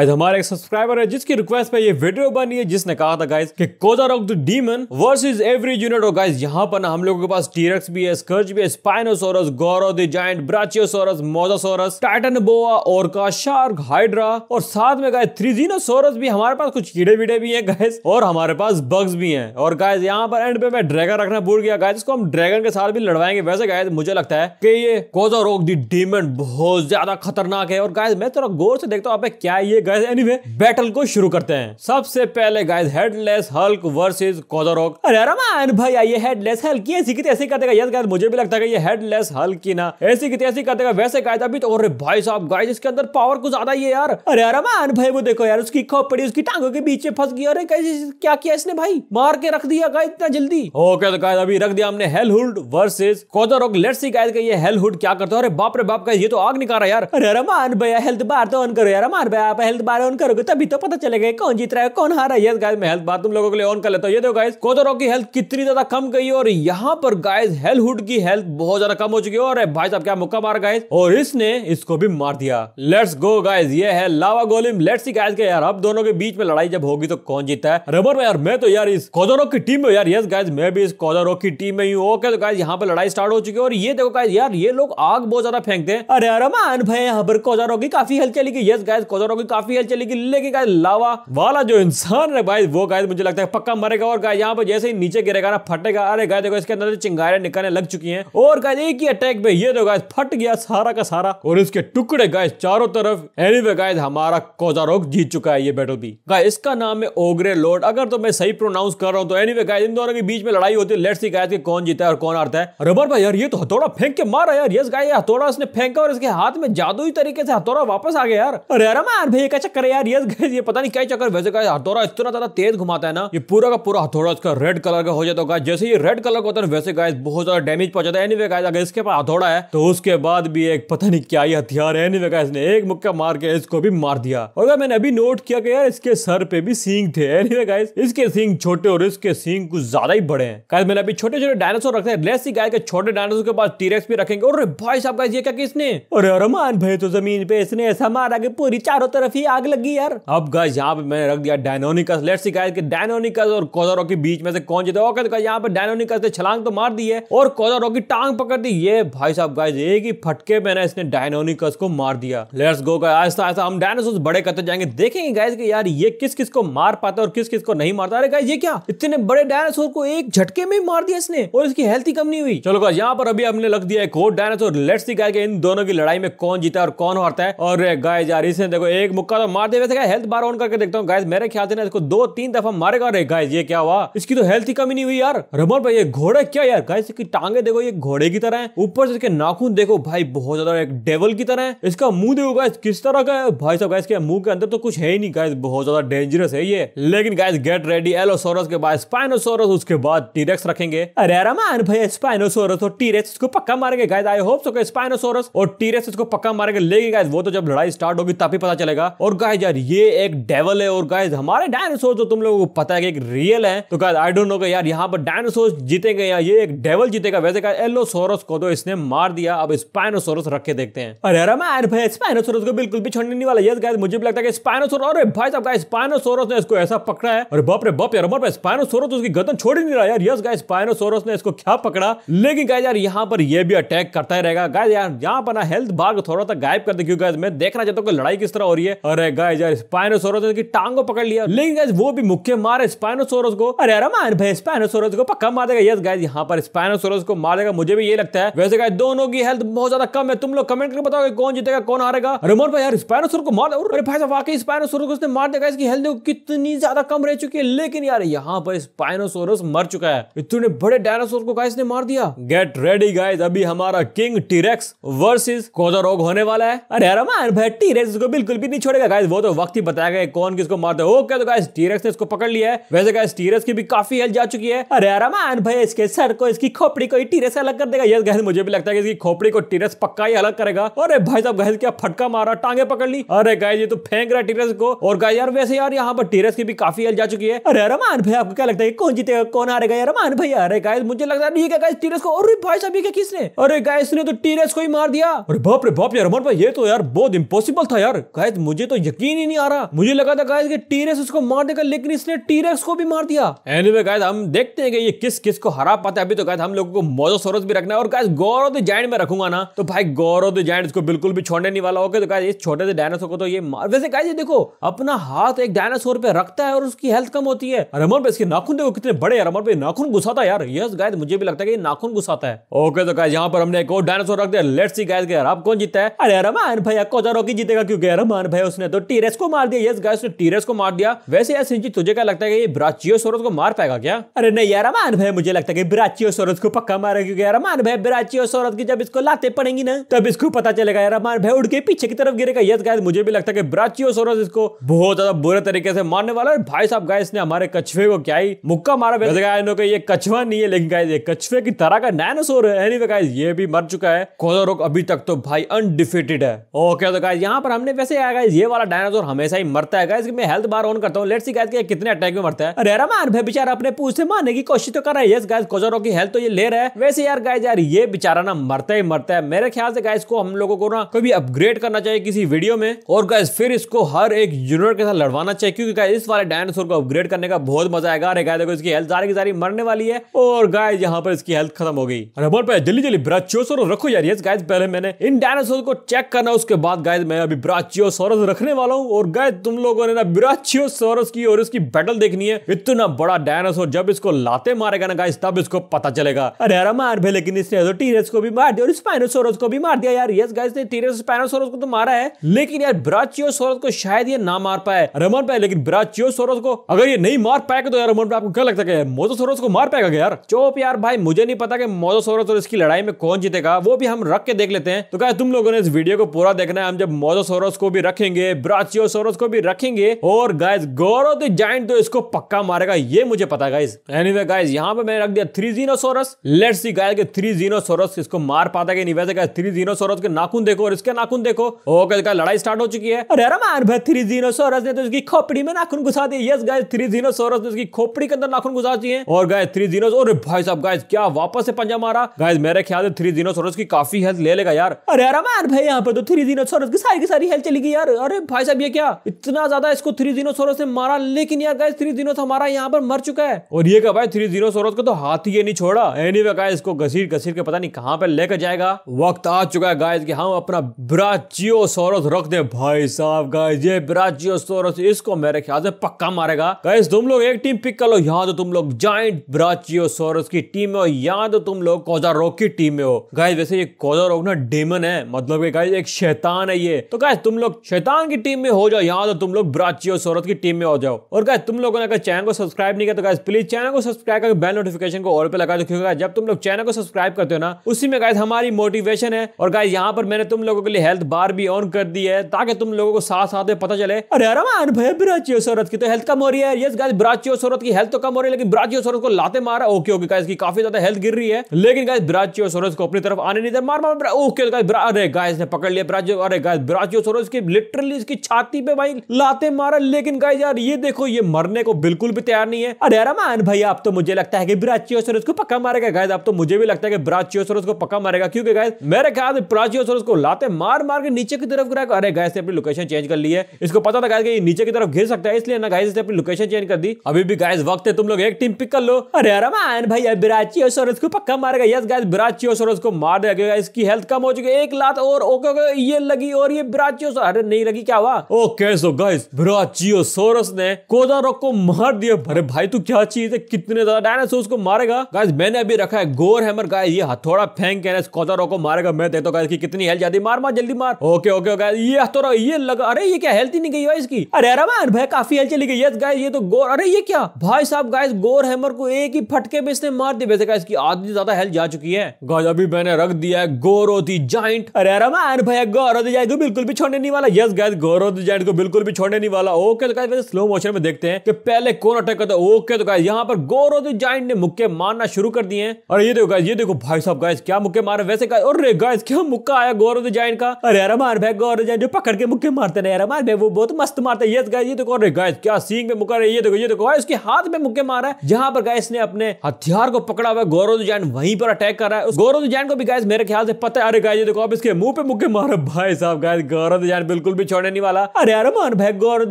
आज हमारा एक सब्सक्राइबर है जिसकी रिक्वेस्ट पे ये वीडियो बनी है जिसने कहा था गाइस कि कोजार of the demon versus every unit और गाइस यहाँ पर ना हम लोगों के पास टीरक्स भी है स्कर्ज भी है spinosaurus Goro the giant brachiosaurus mosasaurus titanoboa और का शार्क हाइड्रा और साथ में गाइस थ्रीजिनोसोरस भी हमारे पास कुछ कीड़े वीड़े भी है गाइस और हमारे पास बग्स भी है और गाइस यहाँ पर एंड पे मैं ड्रैगन रखना भूल गया गाइस इसको हम ड्रैगन के साथ भी लड़वाएंगे वैसे गाइस मुझे लगता है कि ये कोजार ऑफ द डीमन बहुत ज्यादा खतरनाक है और गाइस मैं थोड़ा गौर से देखता हूँ क्या ये गाइस एनीवे बैटल को शुरू करते हैं सबसे पहले गाइस हेडलेस हल्क वर्सेस कोदरोक अरे रमान भाई आइए हेडलेस हल्क की ऐसी की तैसी कर देगा यस गाइस मुझे भी लगता है ये हेडलेस हल्क की ना ऐसी की तैसी कर देगा वैसे गाइस अभी तो अरे भाई साहब गाइस इसके अंदर पावर कुछ ज्यादा ही है यार अरे रमान भाई वो देखो यार उसकी खोपड़ी उसकी टांगों के बीच में फंस गई अरे कैसे क्या किया इसने भाई मार के रख दिया गाइस इतना जल्दी ओके तो गाइस अभी रख दिया हमने हेलहुड वर्सेस कोदरोक लेट्स सी गाइस ये हेलहुड क्या करता है अरे बाप रे बाप गाइस ये तो आग निकाल रहा है यार अरे रमान भाई हेल्थ बार तो ऑन करो यार रमान भाई आप हेल्थ हेल्थ बार ऑन करोगे तभी तो पता चलेगा कौन जीत रहा है कौन हार रहा है यस गाइस मैं हेल्थ बार तुम लोगों के लिए ऑन कर लेता हूं ये देखो गाइस कोदोरो की हेल्थ कितनी ज्यादा कम गई और यहां पर गाइस हेलहुड की हेल्थ बहुत ज्यादा कम हो चुकी है और भाई साहब क्या मुक्का मार गाइस और इसने इसको भी मार दिया लेट्स गो गाइस ये है लावा गोलिम लेट्स सी गाइस के यार अब दोनों के बीच में लड़ाई जब होगी तो कौन जीतता है रबर में यार मैं तो यार इस कोदोरो की टीम में यार यस गाइस मैं भी इस कोदोरो की टीम में हूं ओके तो गाइस यहां पर लड़ाई स्टार्ट हो चुकी है और ये देखो गाइस यार ये लोग आग बहुत ज्यादा फेंकते हैं अरे अरमान भाई यहां पर कोदोरो की काफी हेल्थ चली गई यस गाइस कोदोरो की काफी हल चलेगी लेकिन गाय लावा वाला जो इंसान है भाई वो गाय मुझे लगता है पक्का मरेगा और गाय यहाँ पर जैसे ही नीचे गिरेगा ना फटेगा अरे गाय देखो इसके अंदर चिंगारे निकालने लग चुकी है और गाय एक ही अटैक में ये तो गाय फट गया सारा का सारा और इसके टुकड़े गाय चारों तरफ एनी वे गाय हमारा कोजा रोग जीत चुका है ये बैटल भी गाय इसका नाम है ओग्रे लॉर्ड अगर तो मैं सही प्रोनाउंस कर रहा हूँ तो एनी वे गाय इन दोनों के बीच में लड़ाई होती है लेट सी गाय कौन जीता है और कौन हारता है रबर भाई यार ये तो हथौड़ा फेंक के मारा यार यस गाय हथौड़ा उसने फेंका और इसके हाथ में जादुई तरीके से हथौड़ा वापस आ गया यार अरे यार भाई क्या चक्कर है यार यस गैस ये पता नहीं क्या चक्कर वैसे का हथौड़ा इतना ज्यादा तेज घुमाता है ना ये पूरा का पूरा हथौड़ा इसका रेड कलर का हो जाता होगा जैसे ये रेड कलर का होता है वैसे गाइस बहुत ज्यादा डैमेज पहुंचाता है एनीवे गाइस अगर इसके पास हथौड़ा है तो उसके बाद भी एक पता नहीं क्या ही हथियार है एनीवे गाइस ने एक मुक्का मार के इसको भी मार दिया और मैंने अभी नोट किया कि यार इसके सर पे भी सींग थे एनीवे गाइस इसके सींग छोटे और इसके सींग कुछ ज्यादा ही बड़े हैं गाइस मैंने अभी छोटे छोटे डायनासोर रखे हैं लेसी ही गाय के छोटे डायनासोर के पास टीरेक्स भी रखेंगे और भाई साहब गाइस ये क्या किसने और रमान भाई तो जमीन पे इसने ऐसा मारा कि पूरी चारों तरफ की आग लगी यार अब गाइस यहाँ पे मैंने रख दिया डायनोनिकस लेट्स सी गाइस कि डायनोनिकस और कोजारो के बीच में से कौन जीता ओके तो यहाँ पे डायनोनिकस ने छलांग तो मार दी है और कोजारो की टांग पकड़ दी ये भाई साहब गाइस एक ही फटके में ना इसने डायनोनिकस को मार दिया लेट्स गो गाइस आहिस्ता आहिस्ता हम डायनासोर बड़े करते जाएंगे देखेंगे गाइस कि यार ये किस किस को मार पाता है और किस किस को नहीं मारता अरे गाइस ये क्या इतने बड़े डायनासोर को एक झटके में मार दिया इसने और इसकी हेल्थ ही कम नहीं हुई चलो गाइस यहाँ पर अभी हमने लग दिया एक और डायनासोर लेट्स सी गाइस इन दोनों की लड़ाई में कौन जीता और कौन हारता है और गाइस यार इसने देखो एक का तो मार दे वैसे हेल्थ बार ऑन करके देखता हूँ गाय मेरे ख्याल से ना इसको दो तीन दफा मारेगा रे गाय ये क्या हुआ इसकी तो हेल्थ ही कमी नहीं हुई यार रमन भाई ये घोड़ा क्या यार गाय इसकी टांगे देखो ये घोड़े की तरह है ऊपर से इसके नाखून देखो भाई बहुत ज्यादा एक डेवल की तरह है इसका मुंह देखो गाय किस तरह का है भाई साहब गाय इसके मुंह के अंदर तो कुछ है ही नहीं गाय बहुत ज्यादा डेंजरस है ये लेकिन गाय गेट रेडी एलोसोरस के बाद स्पाइनोसोरस उसके बाद टीरेक्स रखेंगे अरे रमान भाई स्पाइनोसोरस और टीरेक्स इसको पक्का मारेंगे guy I hope so spinosaurus और टीरेक्स इसको पक्का मारेंगे लेकिन गाय वो तो जब लड़ाई स्टार्ट होगी तभी पता चलेगा और गाइज यार ये एक डेवल है और गाइज हमारे डायनासोर जो तुम लोगों को पता है कि एक रियल है तो गाइज आई डोंट नो यार यहाँ पर डायनासोर जीतेंगे या ये एक डेवल जीतेगा वैसे का एलोसोरस को तो इसने मार दिया अब स्पाइनोसोरस रख के देखते हैं अरे अरे मैं भाई स्पाइनोसोरस को बिल्कुल भी छोड़ने नहीं वाला यस गाइज मुझे भी लगता है स्पाइनोसोर और भाई साहब स्पाइनोसोरस ने इसको ऐसा पकड़ा है और बाप रे बाप यार हमारे स्पाइनोसोरस उसकी गर्दन छोड़ ही नहीं रहा यार यस गाइज स्पाइनोसोरस ने इसको क्या पकड़ा लेकिन गाइज यार यहाँ पर यह भी अटैक करता ही रहेगा गाइज यार यहाँ पर ना हेल्थ भाग थोड़ा सा गायब कर दे क्योंकि मैं देखना चाहता हूँ लड़ाई किस तरह हो रही है अरे गाइस यार स्पाइनोसोरस की टांग को पकड़ लिया लेकिन गाइस वो भी मुख्य मार स्पाइनोसोरस को अरे मान भाई स्पाइनोसोरस को पक्का मार देगा यस गाइस यहाँ पर स्पाइनोसोरस को मार देगा मुझे भी ये लगता है वैसे गाइस दोनों की हेल्थ बहुत ज्यादा कम है तुम लोग कमेंट करके बताओगे कौन जीतेगा कौन हारेगा अरे मोर भाई यार स्पाइनोसोरस को मार अरे भाई साहब वाकई स्पाइनोसोरस को उसने मार देगा इसकी हेल्थ देखो कितनी ज्यादा कम रह चुकी है लेकिन यार यहाँ पर स्पाइनोसोरस मर चुका है इतने बड़े डायनासोर को गाइस ने मार दिया गेट रेडी गाइस अभी हमारा किंग टीरेक्स वर्सेस कोजारोग होने वाला है अरे मान भाई टीरेक्स को बिल्कुल भी नहीं छोड़ेगा पड़ेगा गाइस वो तो वक्त ही बताएगा कौन किसको मारता है ओके तो गाइस टीरक्स ने इसको पकड़ लिया है वैसे गाइस टीरक्स की भी काफी हेल्थ जा चुकी है अरे आरामान भाई इसके सर को इसकी खोपड़ी को टीरस अलग कर देगा यस गाइस मुझे भी लगता है कि इसकी खोपड़ी को टीरस पक्का ही अलग करेगा अरे भाई साहब गाइस क्या फटका मारा टांगे पकड़ ली अरे गाइस ये तो फेंक रहा टीरस को और गाइस यार वैसे यार यहाँ पर टीरस की भी काफी हेल्थ जा चुकी है अरे रमान भाई आपको क्या लगता है कौन जीतेगा कौन हारेगा यार रमान भाई अरे गाइस मुझे लगता है ये गाइस टीरस को अरे भाई साहब ये क्या किसने अरे गाइस ने तो टीरस को ही मार दिया अरे बाप रे बाप यार रमान भाई ये तो यार बहुत इम्पॉसिबल था यार गाइस मुझे तो यकीन ही नहीं आ रहा मुझे लगा था गाइस कि टीरेक्स उसको मार देगा लेकिन इसने टीरेक्स को भी मार दिया एनीवे गाइस हम देखते हैं कि ये किस किस को हरा पाता है अभी तो गाइस हम लोगों को मोजोसोरस भी रखना है और गाइस गौरव द जायंट में रखूंगा ना तो भाई गौरव द जायंट इसको बिल्कुल भी छोड़ने नहीं वाला होगा तो गाइस इस छोटे से डायनासोर को तो ये मार वैसे गाइस ये देखो अपना हाथ एक डायनासोर पे रखता है और उसकी हेल्थ कम होती है रमन पे इसके नाखून देखो कितने बड़े हैं रमन पे नाखून घुसाता यार यस गाइस मुझे भी लगता है कि नाखून घुसाता है ओके तो गाइस यहां पर हमने एक और डायनासोर रख दिया लेट्स सी गाइस यार आप कौन जीतता है अरे रमान भैया को जीतेगा क्योंकि रमान भाई उसने तो टीरेस को मार दिया यस गाइस उसने टीरेस को मार दिया वैसे यार सिंची तुझे क्या लगता है कि ये ब्राचियोसोरस को मार पाएगा क्या अरे नहीं यार अमान भाई मुझे लगता है कि ब्राचियोसोरस को पक्का मारेगा क्योंकि यार अमान भाई ब्राचियोसोरस की जब इसको लाते पड़ेंगी ना तब इसको पता चलेगा यार अमान भाई उड़ के पीछे की तरफ गिरेगा यस गाइस मुझे भी लगता है कि ब्राचियोसोरस इसको बहुत ज्यादा बुरे तरीके से मारने वाला है भाई साहब गाइस ने हमारे कछुए को क्या ही मुक्का मारा वैसे गाइस ये कछुआ नहीं है लेकिन गाइस ये कछुए की तरह का डायनासोर है एनीवे गाइस ये भी मर चुका है कोदोरोक अभी तक तो भाई अनडिफीटेड है ओके तो गाइस यहां पर हमने वैसे आया गाइस ये वाला डायनासोर हमेशा ही मरता है गाइस मैं हेल्थ बार ऑन करता हूँ लेट्स सी गाइस कि कितने अटैक में मरता है अरे रमान भाई बेचारा अपने पूछ से मारने की कोशिश तो कर रहा है यस गाइस कोजरो की हेल्थ तो ये ले रहा है वैसे यार गाइस यार ये बेचारा ना मरता ही मरता है मेरे ख्याल से गाइस को हम लोगों को ना कभी अपग्रेड करना चाहिए किसी वीडियो में और गाइस फिर इसको हर एक यूनिट के साथ लड़वाना चाहिए क्योंकि गाइस इस वाले डायनासोर को अपग्रेड करने का बहुत मजा आएगा अरे गाइस देखो इसकी हेल्थ सारी की सारी मरने वाली है और गाइस यहाँ पर इसकी हेल्थ खत्म हो गई अरे बोल पे जल्दी जल्दी ब्राचियोसोरस रखो यार यस गाइस पहले मैंने इन डायनासोर को चेक करना उसके बाद गाइस मैं अभी ब्राचियोसोरस रखने वाला हूँ और गए तुम लोगों ने ना बिराचियो सोरस की और इसकी बैटल देखनी है इतना बड़ा डायनासोर जब इसको लाते मारेगा ना गाय तब इसको पता चलेगा अरे यार मार भी लेकिन इसने तो टीरस को भी मार दिया और स्पाइनोसोरस को भी मार दिया यार यस गाइस ने टीरेस स्पाइनोसोरस को तो मारा है लेकिन यार बिराचियो सोरस को शायद ये ना मार पाए रमन पाए लेकिन बिराचियो सोरस को अगर ये नहीं मार पाएगा तो यार रमन आपको क्या लगता है मोजोसोरस को मार पाएगा यार चोप यार भाई मुझे नहीं पता कि मोजोसोरस और इसकी लड़ाई में कौन जीतेगा वो भी हम रख के देख लेते हैं तो क्या तुम लोगों ने इस वीडियो को पूरा देखना है हम जब मोजोसोरस को भी रखेंगे लेंगे ब्राचियोसोरस को भी रखेंगे और गाइज गौरव द जाइंट तो इसको पक्का मारेगा ये मुझे पता है गाइज वे गाइज यहाँ पे मैंने रख दिया थ्री जीनोसोरस लेट सी गाय के थ्री जीनोसोरस इसको मार पाता कि नहीं वैसे गाइज थ्री जीनोसोरस के नाखून देखो और इसके नाखून देखो ओके इसका लड़ाई स्टार्ट हो चुकी है अरे मार भाई थ्री जीनोसोरस ने तो इसकी खोपड़ी में नाखून घुसा दी यस गाय थ्री जीनोसोरस ने इसकी खोपड़ी के अंदर नाखून घुसा दिए और गाय थ्री जीनोस और भाई साहब गाय क्या वापस से पंजा मारा गाय मेरे ख्याल से थ्री जीनोसोरस की काफी हेल्थ ले लेगा यार अरे मार भाई यहाँ पर तो थ्री जीनोसोरस की सारी की सारी हेल्थ चली गई यार अरे भाई साहब ये क्या इतना ज्यादा इसको थ्री सोरस ने मारा लेकिन यार गाइस थ्री जीनोस हमारा यहाँ पर मर चुका है और ये क्या भाई थ्री सोरस को तो हाथ ही नहीं छोड़ा एनी वे गाइस को घसीट घसीट के पता नहीं कहाँ पे लेकर जाएगा वक्त आ चुका है गाइस कि हम अपना ब्राचियो सोरस रख दे भाई साहब गाइस ये ब्राचियो सोरस इसको मेरे ख्याल से पक्का मारेगा गाइस तुम लोग एक टीम पिक कर लो यहाँ तो तुम लोग जाइंट सोरस की टीम में हो यहाँ तो तुम लोग कोजा रोक की टीम में हो गाइस वैसे ये कोजा रोक ना डेमन है मतलब गाइस एक शैतान है ये तो गाइस तुम लोग शैतान चैंग की टीम में हो जाओ यहाँ तो तुम लोग ब्राची और सौरभ की टीम में हो जाओ और गाय तुम लोगों ने अगर चैनल को सब्सक्राइब नहीं किया तो गाय प्लीज चैनल को सब्सक्राइब करके बेल नोटिफिकेशन को और पे लगा दो क्योंकि जब तुम लोग चैनल को सब्सक्राइब करते हो ना उसी में गाय हमारी मोटिवेशन है और गाय यहाँ पर मैंने तुम लोगों के लिए हेल्थ बार भी ऑन कर दी है ताकि तुम लोगों को साथ साथ पता चले अरे रमान भाई ब्राची और सौरभ की तो हेल्थ कम हो रही है यस गाय ब्राची और सौरभ की हेल्थ तो कम हो रही है लेकिन ब्राची और सौरभ को लाते मारा ओके ओके गाइस की काफी ज्यादा हेल्थ गिर रही है लेकिन गाइस ब्राची और सौरज को अपनी तरफ आने नहीं दे मार मार ओके गाइस अरे गाइस ने पकड़ लिया ब्राची अरे गाइस ब्राची और सौरज की लिटरली लिए इसकी छाती पे भाई लाते मारा लेकिन गाय यार ये देखो ये मरने को बिल्कुल भी तैयार नहीं है अरे रमान भाई आप तो मुझे लगता है कि ब्राचियोसोरस को पक्का मारेगा गायद आप तो मुझे भी लगता है कि ब्राचियोसोरस को पक्का मारेगा क्योंकि गायद मेरे ख्याल में ब्राचियोसोरस को लाते मार मार के नीचे की तरफ अरे गाय से अपनी लोकेशन चेंज कर ली है इसको पता था गाय कि नीचे की तरफ घिर सकता है इसलिए ना गाय से अपनी लोकेशन चेंज कर दी अभी भी गाय वक्त है तुम लोग एक टीम पिक कर लो अरे रमान भाई अब ब्राचियोसोरस को पक्का मारेगा यस गाय ब्राचियोसोरस को मार देगा इसकी हेल्थ कम हो चुकी है एक लात और ओके ये लगी और ये ब्राचियोसोरस अरे नहीं लगी कि क्या हुआ ओके सो गाइस ब्रो जियो सोरस ने कोदा रॉक को मार दिया अरे भाई तू क्या चीज है कितने ज्यादा डायनासोर को मारेगा गाइस मैंने अभी रखा है गोर हैमर गाइस ये हथौड़ा फेंक के कोदा रॉक को मारेगा मैं देता हूं गाइस कि कितनी हेल्थ जाती मार मार जल्दी मार ओके ओके गाइस ये हथौड़ा ये लगा अरे ये क्या हेल्थ ही नहीं गई भाई इसकी अरे अरे मार भाई काफी हेल्थ चली गई यस गाइस ये तो गोर अरे ये क्या भाई साहब गाइस गोर हैमर को एक ही फटके में इसने मार दिया वैसे गाइस की आधी ज्यादा हेल्थ जा चुकी है गाइस अभी मैंने रख दिया है गोरोती जाइंट अरे अरे मार भाई गोरोती जाइंट बिल्कुल भी छोड़ने नहीं वाला यस कहते गौरव तो जैन को बिल्कुल भी छोड़ने नहीं वाला ओके तो कहते स्लो मोशन में देखते हैं कि पहले कौन अटैक करता है ओके तो कहते यहाँ पर गौरव जैन तो ने मुक्के मारना शुरू कर दिए और ये देखो गाइस ये देखो भाई साहब गाइस क्या मुक्के मारे वैसे अरे गाइस क्या मुक्का आया गौरव जैन तो का अरे यार मार भाई गौरव जैन जो पकड़ के मुक्के मारते ना यार मार भाई वो बहुत मस्त मारते यस गाइस ये देखो अरे गाइस क्या सींग में मुक्का ये देखो ये देखो गाइस उसके हाथ में मुक्के मारा है जहां पर गाइस ने अपने हथियार को पकड़ा हुआ गौरव जैन वहीं पर अटैक कर रहा है गौरव जैन को भी गाइस मेरे ख्याल से पता है अरे गाइस ये देखो अब इसके मुंह पे मुक्के मारा भाई साहब गाइस गौरव जैन बिल्कुल भी छोड़ने नहीं वाला अरे यार मान भाई गौर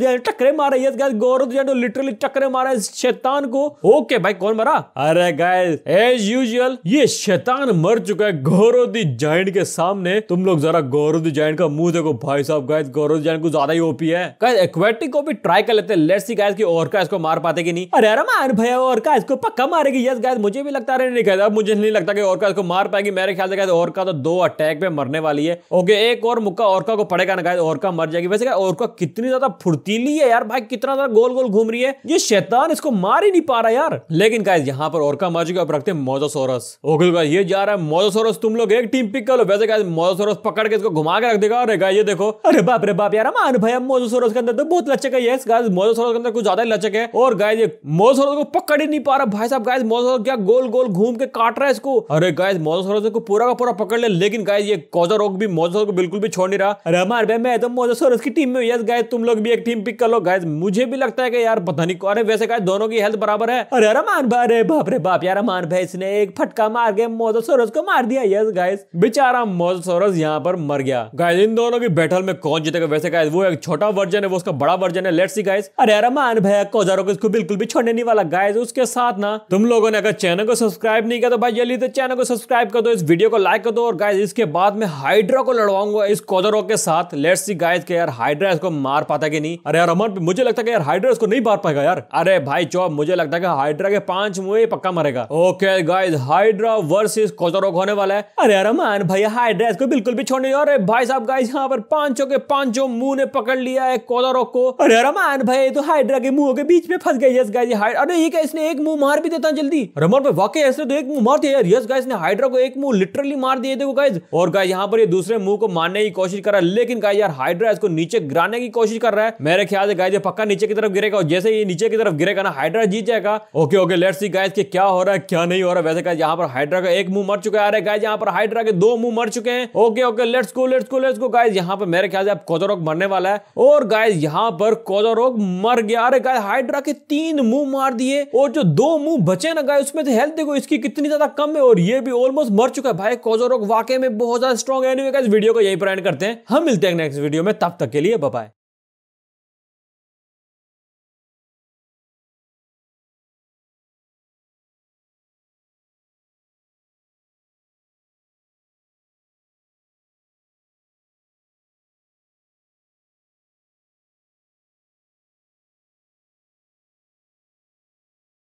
टकरे मारे यस गाइस गौर लिटरली टकरे मारा इस शैतान को ओके भाई कौन मरा अरे गाइस एज यूजुअल ये शैतान मर चुका है गौरव दी जाइंट के सामने तुम लोग जरा गौरव दी जाइंट का मुंह देखो भाई साहब गाइस गौरव जाइंट को ज्यादा ही ओपी है गाइस एक्वेटिक को भी ट्राई कर लेते हैं लेट्स सी गाइस कि और का इसको मार पाते कि नहीं अरे यार मान भाई और का इसको पक्का मारेगी यस गाइस मुझे भी लगता है नहीं गाइस अब मुझे नहीं लगता कि और का इसको मार पाएगी मेरे ख्याल से गाइस और का तो दो अटैक पे मरने वाली है ओके एक और मुक्का और का को पड़ेगा ना गाइस और का मर मर जाएगी वैसे और का कितनी ज्यादा फुर्तीली है यार भाई कितना ज्यादा गोल गोल घूम रही है ये शैतान इसको मार ही नहीं पा रहा यार लेकिन गाइस यहाँ पर ओरका मार चुके अब रखते हैं मोजोसोरस ओके गाइस ये जा रहा है मोजोसोरस तुम लोग एक टीम पिक कर लो वैसे गाइस मोजोसोरस पकड़ के इसको घुमा के रख देगा अरे गाइस ये देखो अरे बाप रे बाप यार मान भाई मोजोसोरस के अंदर तो बहुत लचक है यस गाइस मोजोसोरस के अंदर कुछ ज्यादा ही लचक है और गाइस ये मोजोसोरस को पकड़ ही नहीं पा रहा भाई साहब गाइस मोजोसोरस क्या गोल गोल घूम के काट रहा है इसको अरे गाइस मोजोसोरस को पूरा का पूरा पकड़ ले लेकिन गाइस ये कोजरोक भी मोजोसोरस को बिल्कुल भी छोड़ नहीं रहा अरे मार बे मैं तो मोजोस और उसकी टीम में यस गाय तुम लोग भी एक टीम पिक कर लो गाय मुझे भी लगता है कि यार पता नहीं अरे वैसे गाय दोनों की हेल्थ बराबर है अरे अरमान भाई अरे बाप रे बाप यार अमान भाई इसने एक फटका मार के मोजो सोरस को मार दिया यस गाइस बेचारा मोजो सोरस यहाँ पर मर गया गाइस इन दोनों की बैटल में कौन जीतेगा वैसे गाइस वो एक छोटा वर्जन है वो उसका बड़ा वर्जन है लेट सी गाइस अरे अरमान भाई कोजारो को इसको बिल्कुल भी छोड़ने नहीं वाला गाइस उसके साथ ना तुम लोगों ने अगर चैनल को सब्सक्राइब नहीं किया तो भाई जल्दी तो चैनल को सब्सक्राइब कर दो इस वीडियो को लाइक कर दो और गाइस इसके बाद में हाइड्रा को लड़वाऊंगा इस कोजारो के साथ लेट्स सी गाइस कि यार हाइड्रा इसको मार पाता कि नहीं अरे यार अमन मुझे लगता है यार हाइड्रा इसको नहीं मार पाएगा यार अरे भाई चौब मुझे लगता है हाइड्रा के पांच मुहे पक्का मरेगा ओके गाइज हाइड्रा वर्सेस कोजरोक होने वाला है अरे यार अमन भाई हाइड्रा इसको बिल्कुल भी छोड़ने अरे भाई साहब गाइज यहाँ पर पांचों के पांचों मुंह ने पकड़ लिया है कोजरोक को अरे यार अमन भाई तो हाइड्रा के मुंह के बीच में फंस गए यस गाइज अरे ये क्या इसने एक मुंह मार भी देता जल्दी अरे अमन भाई वाकई ऐसे तो एक मुंह मार दिया यार यस गाइज ने हाइड्रा को एक मुंह लिटरली मार दिए देखो गाइज और गाइज यहाँ पर ये दूसरे मुंह को मारने की कोशिश करा लेकिन गाइज यार हाइड्रा इसको नीचे गिराने की कोशिश कर रहा है मेरे ख्याल से गाय पक्का नीचे की तरफ गिरेगा और जैसे ही नीचे की तरफ गिरेगा ना हाइड्रा जीत जाएगा okay okay let see guy के क्या हो रहा है क्या नहीं हो रहा है वैसे गाइज यहाँ पर हाइड्रा का एक मुंह मर चुका है गाय यहाँ पर हाइड्रा के दो मुंह मर चुके हैं okay okay let's go let's go let's go guys यहाँ पर मेरे ख्याल से अब कोजोरोक मरने वाला है और गाइज यहाँ पर कोजोरोक मर गया अरे गाय हाइड्रा के तीन मुंह मार दिए और जो दो मुंह बचे ना गाय उसमें से हेल्थ देखो इसकी कितनी ज्यादा कम है और ये भी ऑलमोस्ट मर चुका है भाई कोजोरोक वाकई में बहुत ज्यादा स्ट्रॉन्ग है वीडियो को यही पर एंड करते हैं हम मिलते हैं नेक्स्ट वीडियो में तब तब तक के लिए बाय